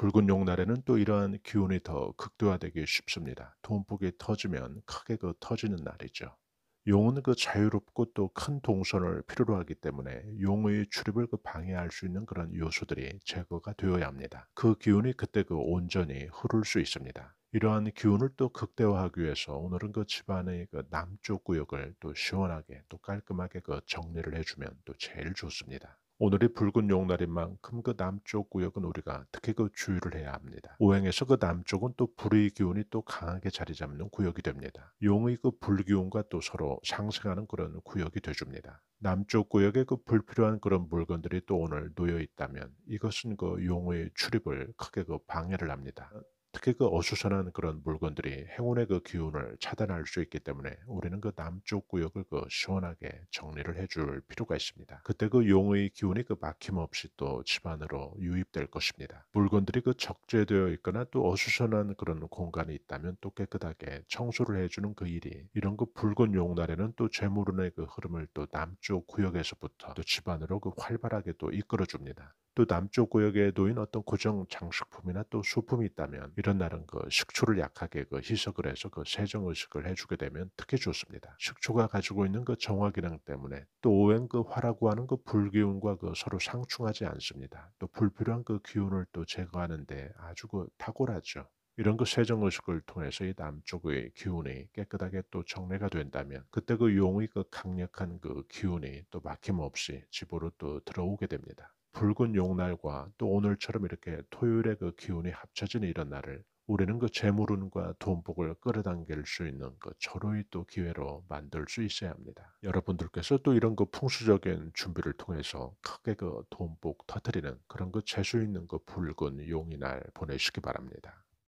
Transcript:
붉은 용날에는 또 이러한 기운이 더 극대화되기 쉽습니다. 돈복이 터지면 크게 그 터지는 날이죠. 용은 그 자유롭고 또 큰 동선을 필요로 하기 때문에 용의 출입을 그 방해할 수 있는 그런 요소들이 제거가 되어야 합니다. 그 기운이 그때 그 온전히 흐를 수 있습니다. 이러한 기운을 또 극대화하기 위해서 오늘은 그 집안의 그 남쪽 구역을 또 시원하게 또 깔끔하게 그 정리를 해주면 또 제일 좋습니다. 오늘이 붉은 용날인 만큼 그 남쪽 구역은 우리가 특히 그 주의를 해야 합니다. 오행에서 그 남쪽은 또 불의 기운이 또 강하게 자리 잡는 구역이 됩니다. 용의 그 불기운과 또 서로 상승하는 그런 구역이 돼줍니다. 남쪽 구역에 그 불필요한 그런 물건들이 또 오늘 놓여 있다면 이것은 그 용의 출입을 크게 그 방해를 합니다. 특히 그 어수선한 그런 물건들이 행운의 그 기운을 차단할 수 있기 때문에 우리는 그 남쪽 구역을 그 시원하게 정리를 해줄 필요가 있습니다. 그때 그 용의 기운이 그 막힘없이 또 집안으로 유입될 것입니다. 물건들이 그 적재되어 있거나 또 어수선한 그런 공간이 있다면 또 깨끗하게 청소를 해주는 그 일이 이런 그 붉은 용날에는 또 재물운의 그 흐름을 또 남쪽 구역에서부터 또 집안으로 그 활발하게 또 이끌어줍니다. 또 남쪽 구역에 놓인 어떤 고정 장식품이나 또수품이 있다면 이런 날은 그 식초를 약하게 그 희석을 해서 그 세정 의식을 해주게 되면 특히 좋습니다. 식초가 가지고 있는 그 정화기능 때문에 또 오행 그 화라고 하는 그 불기운과 그 서로 상충하지 않습니다. 또 불필요한 그 기운을 또 제거하는데 아주 그 탁월하죠. 이런 그 세정 의식을 통해서 이 남쪽의 기운이 깨끗하게 또 정리가 된다면 그때 그 용의 그 강력한 그 기운이 또 막힘없이 집으로 또 들어오게 됩니다. 붉은 용날과 또 오늘처럼 이렇게 토요일의 그 기운이 합쳐지는 이런 날을 우리는 그 재물운과 돈복을 끌어당길 수 있는 그 절호의 또 기회로 만들 수 있어야 합니다. 여러분들께서 또 이런 그 풍수적인 준비를 통해서 크게 그 돈복 터트리는 그런 그 재수 있는 그 붉은 용이 날 보내시기 바랍니다.